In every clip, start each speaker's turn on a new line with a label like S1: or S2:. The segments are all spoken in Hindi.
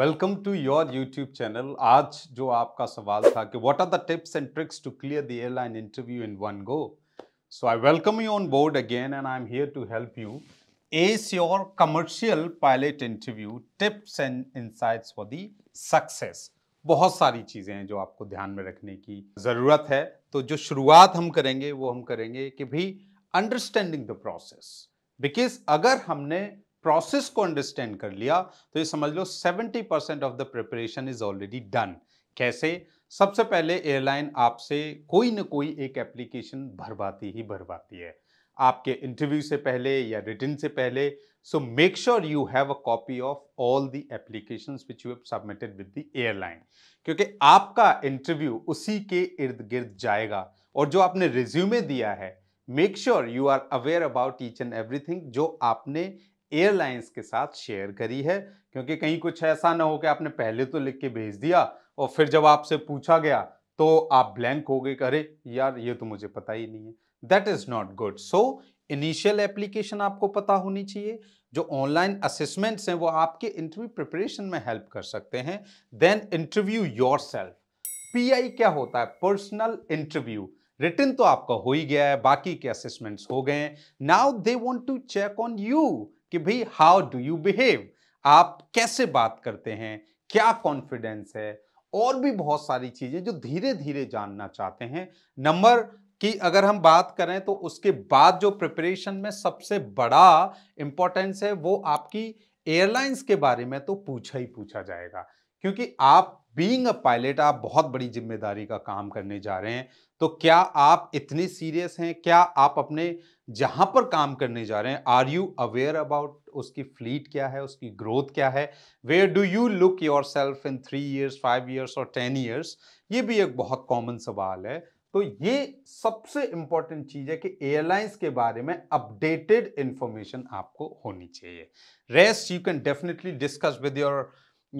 S1: Welcome to your YouTube channel आज जो आपका सवाल था कि what are the tips and tricks to clear the airline interview in one go so I welcome you on board again and I am here to help you as your commercial pilot interview tips and insights for the success बहुत सारी चीज़ें हैं जो आपको ध्यान में रखने की ज़रूरत है तो जो शुरुआत हम करेंगे वो हम करेंगे कि भी अंडरस्टैंडिंग द प्रोसेस बिकॉज अगर हमने प्रोसेस को अंडरस्टैंड कर लिया तो ये समझ लो 70 percent of the preparation is already done कैसे सबसे पहले एयरलाइन आपसे कोई ना कोई एक एप्लीकेशन भरवाती ही भरवाती है आपके इंटरव्यू से पहले या रिटर्न से पहले so make sure you have a copy of all the application which you have submitted with the airline क्योंकि आपका इंटरव्यू उसी के इर्द गिर्द जाएगा और जो आपने रिज्यूमे दिया है make sure you are aware about each and everything जो आपने एयरलाइंस के साथ शेयर करी है क्योंकि कहीं कुछ ऐसा ना हो कि आपने पहले तो लिख के भेज दिया और फिर जब आपसे पूछा गया तो आप ब्लैंक हो गए अरे यार ये तो मुझे पता ही नहीं है that is not good so initial application आपको पता होनी चाहिए जो ऑनलाइन असेसमेंट्स हैं वो आपके इंटरव्यू प्रिपरेशन में हेल्प कर सकते हैं then interview yourself PI क्या होता है पर्सनल इंटरव्यू रिटर्न तो आपका हो ही गया है बाकी के असेसमेंट्स हो गए हैं now they want to check on you कि भाई हाउ डू यू बिहेव आप कैसे बात करते हैं क्या कॉन्फिडेंस है और भी बहुत सारी चीज़ें जो धीरे धीरे जानना चाहते हैं नंबर की अगर हम बात करें तो उसके बाद जो प्रिपरेशन में सबसे बड़ा इंपॉर्टेंस है वो आपकी एयरलाइंस के बारे में तो पूछा ही पूछा जाएगा क्योंकि आप बीइंग अ पायलट आप बहुत बड़ी जिम्मेदारी का काम करने जा रहे हैं तो क्या आप इतने सीरियस हैं क्या आप अपने जहां पर काम करने जा रहे हैं आर यू अवेयर अबाउट उसकी फ्लीट क्या है उसकी ग्रोथ क्या है where do you look yourself in three years five years और टेन ईयर्स ये भी एक बहुत कॉमन सवाल है तो ये सबसे इंपॉर्टेंट चीज है कि एयरलाइंस के बारे में अपडेटेड इंफॉर्मेशन आपको होनी चाहिए rest you can definitely discuss with your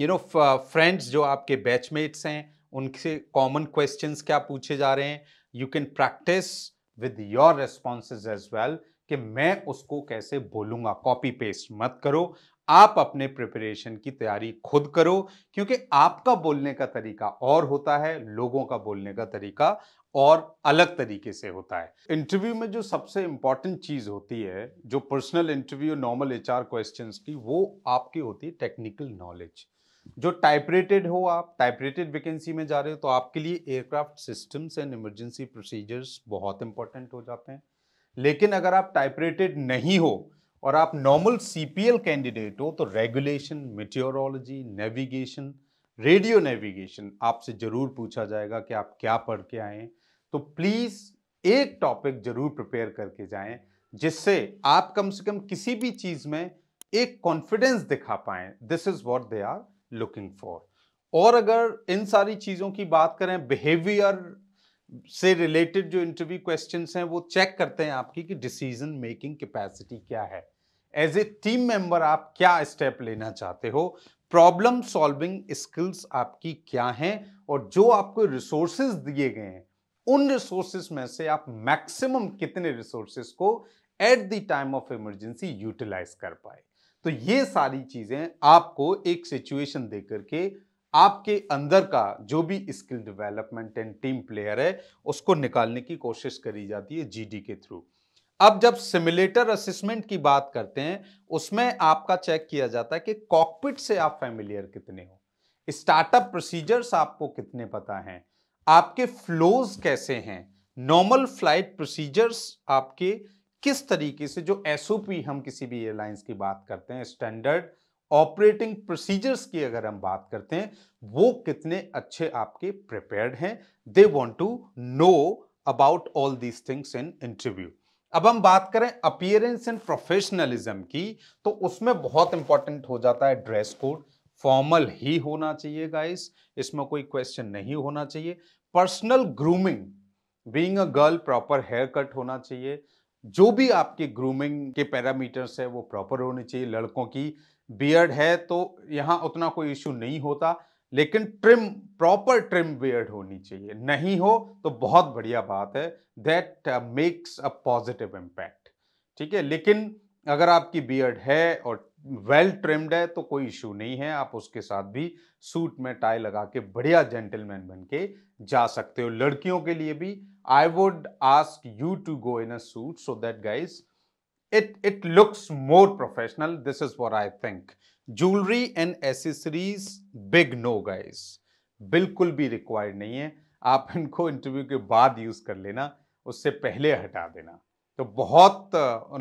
S1: you know friends जो आपके बैचमेट्स हैं उनसे कॉमन क्वेश्चंस क्या पूछे जा रहे हैं you can practice with your responses as well कि मैं उसको कैसे बोलूंगा कॉपी पेस्ट मत करो आप अपने प्रिपरेशन की तैयारी खुद करो क्योंकि आपका बोलने का तरीका और होता है लोगों का बोलने का तरीका और अलग तरीके से होता है इंटरव्यू में जो सबसे इंपॉर्टेंट चीज़ होती है जो personal interview normal HR questions की वो आपकी होती है टेक्निकल नॉलेज जो टाइपरेटेड हो आप टाइपरेटेड वैकेंसी में जा रहे हो तो आपके लिए aircraft systems and emergency procedures बहुत इंपॉर्टेंट हो जाते हैं लेकिन अगर आप टाइपरेटेड नहीं हो और आप नॉर्मल सी कैंडिडेट हो तो regulation meteorology navigation radio navigation आपसे ज़रूर पूछा जाएगा कि आप क्या पढ़ के आए तो प्लीज़ एक टॉपिक ज़रूर प्रिपेयर करके जाएं जिससे आप कम से कम किसी भी चीज़ में एक कॉन्फिडेंस दिखा पाएँ this is what they are looking for और अगर इन सारी चीज़ों की बात करें बिहेवियर से रिलेटेड जो इंटरव्यू क्वेश्चन हैं वो चेक करते हैं आपकी कि डिसीजन मेकिंग कैपेसिटी क्या है एज ए टीम मेंबर आप क्या स्टेप लेना चाहते हो प्रॉब्लम सॉल्विंग स्किल्स आपकी क्या हैं और जो आपको रिसोर्सेज दिए गए हैं उन रिसोर्सेज में से आप मैक्सिमम कितने रिसोर्सेज को at the time of emergency utilize कर पाए तो ये सारी चीज़ें आपको एक सिचुएशन दे करके आपके अंदर का जो भी skill development and team player है उसको निकालने की कोशिश करी जाती है जीडी के थ्रू अब जब सिमुलेटर असिस्मेंट की बात करते हैं उसमें आपका चेक किया जाता है कि कॉकपिट से आप फैमिलियर कितने हो स्टार्टअप प्रोसीजर्स आपको कितने पता हैं आपके फ्लोज कैसे हैं नॉर्मल फ्लाइट प्रोसीजर्स आपके किस तरीके से जो एस हम किसी भी एयरलाइंस की बात करते हैं स्टैंडर्ड ऑपरेटिंग प्रोसीजर्स की अगर हम बात करते हैं वो कितने अच्छे आपके प्रिपेयर्ड हैं they want to know about all these things in interview अब हम बात करें अपियरेंस एंड प्रोफेशनलिज्म की तो उसमें बहुत इंपॉर्टेंट हो जाता है ड्रेस कोड फॉर्मल ही होना चाहिए गाइस इसमें कोई क्वेश्चन नहीं होना चाहिए personal grooming being a girl proper haircut होना चाहिए जो भी आपके ग्रूमिंग के पैरामीटर्स है वो प्रॉपर होने चाहिए लड़कों की बियर्ड है तो यहाँ उतना कोई इश्यू नहीं होता लेकिन ट्रिम प्रॉपर ट्रिम बियर्ड होनी चाहिए नहीं हो तो बहुत बढ़िया बात है that makes a positive impact ठीक है लेकिन अगर आपकी बियर्ड है और वेल ट्रिम्ड है तो कोई इशू नहीं है आप उसके साथ भी सूट में टाई लगा के बढ़िया जेंटलमैन बन के जा सकते हो लड़कियों के लिए भी I would ask you to go in a suit so that guys it it looks more professional this is where I think jewellery and accessories big no guys बिल्कुल भी रिक्वायर्ड नहीं है आप इनको इंटरव्यू के बाद यूज कर लेना उससे पहले हटा देना तो बहुत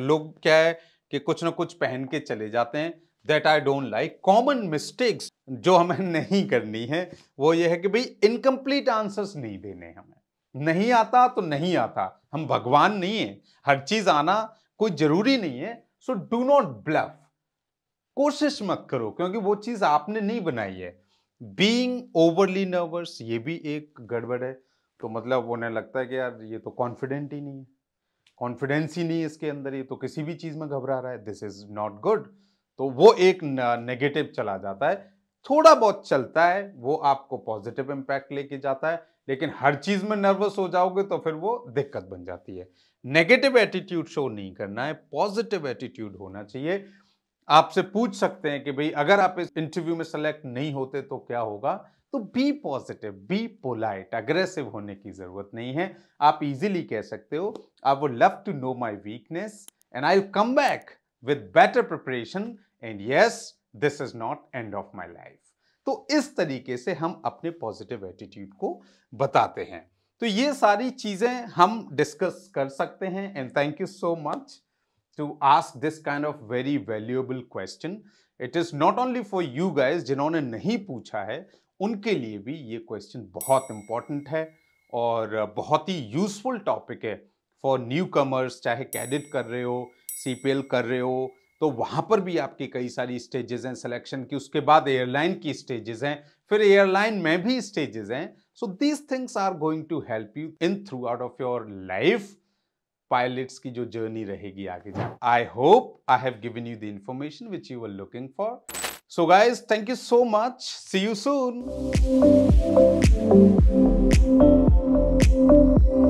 S1: लोग क्या है कि कुछ ना कुछ पहन के चले जाते हैं that I don't like common mistakes जो हमें नहीं करनी है वो ये है कि भाई इनकम्प्लीट आंसर्स नहीं देने हमें नहीं आता तो नहीं आता हम भगवान नहीं है हर चीज आना कोई जरूरी नहीं है सो डू नॉट ब्लफ कोशिश मत करो क्योंकि वो चीज आपने नहीं बनाई है बींग ओवरली नर्वस ये भी एक गड़बड़ है तो मतलब उन्हें लगता है कि यार ये तो कॉन्फिडेंट ही नहीं है कॉन्फिडेंस ही नहीं इसके अंदर ही तो किसी भी चीज़ में घबरा रहा है दिस इज नॉट गुड तो वो एक नेगेटिव चला जाता है थोड़ा बहुत चलता है वो आपको पॉजिटिव इम्पैक्ट लेके जाता है लेकिन हर चीज़ में नर्वस हो जाओगे तो फिर वो दिक्कत बन जाती है नेगेटिव एटीट्यूड शो नहीं करना है पॉजिटिव एटीट्यूड होना चाहिए आपसे पूछ सकते हैं कि भाई अगर आप इस इंटरव्यू में सेलेक्ट नहीं होते तो क्या होगा तो be positive be polite aggressive होने की जरूरत नहीं है आप इजीली कह सकते हो I would love to know my weakness and I come back with better preparation and yes this is not end of my life तो इस तरीके से हम अपने पॉजिटिव एटीट्यूड को बताते हैं तो ये सारी चीज़ें हम डिस्कस कर सकते हैं and thank you so much to ask this kind of very valuable question. It is not only for you guys जिन्होंने नहीं पूछा है उनके लिए भी ये क्वेश्चन बहुत इम्पॉर्टेंट है और बहुत ही यूजफुल टॉपिक है फॉर न्यू कमर्स चाहे कैडिट कर रहे हो सी कर रहे हो तो वहाँ पर भी आपकी कई सारी स्टेजेज हैं सिलेक्शन की उसके बाद एयरलाइन की स्टेजेज हैं फिर एयरलाइन में भी स्टेजेज हैं so these things are going to help you in throughout of your life pilots की जो जर्नी रहेगी आगे जा I hope I have given you the information which you are looking for so guys thank you so much see you soon